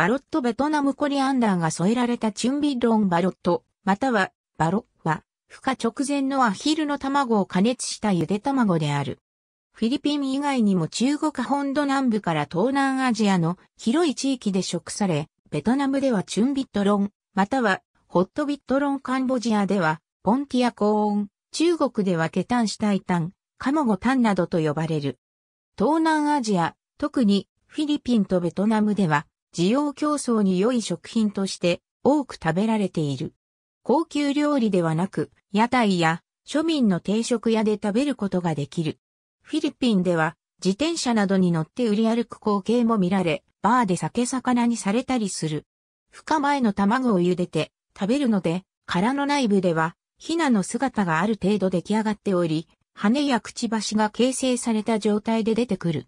バロットベトナムコリアンダーが添えられたチュンビロンバロット、またはバロは、孵化直前のアヒルの卵を加熱したゆで卵である。フィリピン以外にも中国本土南部から東南アジアの広い地域で食され、ベトナムではチュンビットロン、またはホットビットロンカンボジアではポンティアコーン、中国ではケタンシタイタン、カモゴタンなどと呼ばれる。東南アジア、特にフィリピンとベトナムでは需要競争に良い食品として多く食べられている。高級料理ではなく、屋台や庶民の定食屋で食べることができる。フィリピンでは自転車などに乗って売り歩く光景も見られ、バーで酒魚にされたりする。孵化前の卵を茹でて食べるので、殻の内部ではヒナの姿がある程度出来上がっており、羽やくちばしが形成された状態で出てくる。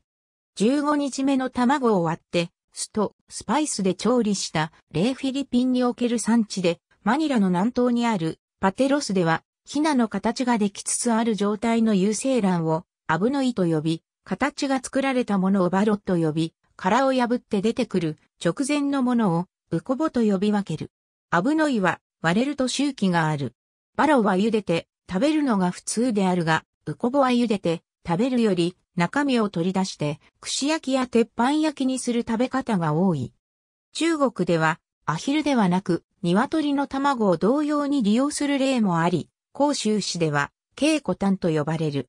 15日目の卵を割って酢とスパイスで調理したレイフィリピンにおける産地で、マニラの南東にあるパテロスでは、ヒナの形ができつつある状態の有精卵をアブノイと呼び、形が作られたものをバロと呼び、殻を破って出てくる直前のものをウコボと呼び分ける。アブノイは割れると周期がある。バロは茹でて食べるのが普通であるが、ウコボは茹でて食べるより中身を取り出して串焼きや鉄板焼きにする食べ方が多い。中国ではアヒルではなく鶏の卵を同様に利用する例もあり、広州市ではケイコタンと呼ばれる。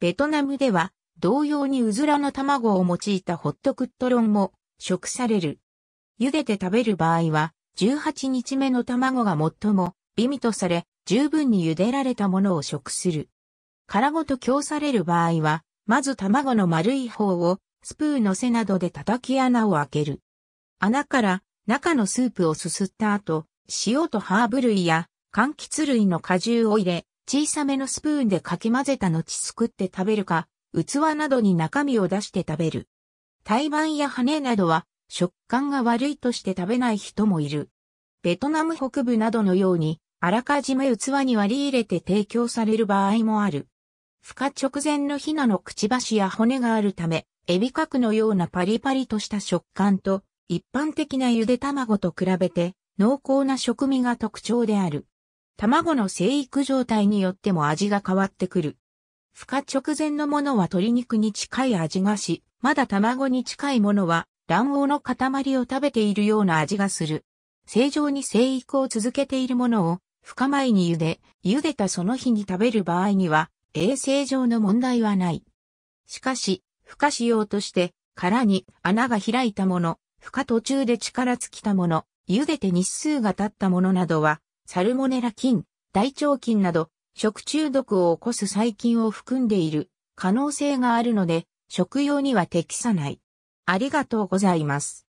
ベトナムでは同様にうずらの卵を用いたホットクットロンも食される。茹でて食べる場合は18日目の卵が最も美味とされ十分に茹でられたものを食する。殻ごと供される場合は、まず卵の丸い方をスプーンの背などで叩き穴を開ける。穴から中のスープをすすった後、塩とハーブ類や柑橘類の果汁を入れ、小さめのスプーンでかき混ぜた後すくって食べるか、器などに中身を出して食べる。胎盤や羽などは食感が悪いとして食べない人もいる。ベトナム北部などのように、あらかじめ器に割り入れて提供される場合もある。孵化直前のヒナのくちばしや骨があるため、エビカクのようなパリパリとした食感と、一般的なゆで卵と比べて、濃厚な食味が特徴である。卵の生育状態によっても味が変わってくる。孵化直前のものは鶏肉に近い味がし、まだ卵に近いものは卵黄の塊を食べているような味がする。正常に生育を続けているものを、孵化前に茹で、茹でたその日に食べる場合には、衛生上の問題はない。しかし、孵化しようとして、殻に穴が開いたもの、孵化途中で力尽きたもの、茹でて日数が経ったものなどは、サルモネラ菌、大腸菌など、食中毒を起こす細菌を含んでいる可能性があるので、食用には適さない。ありがとうございます。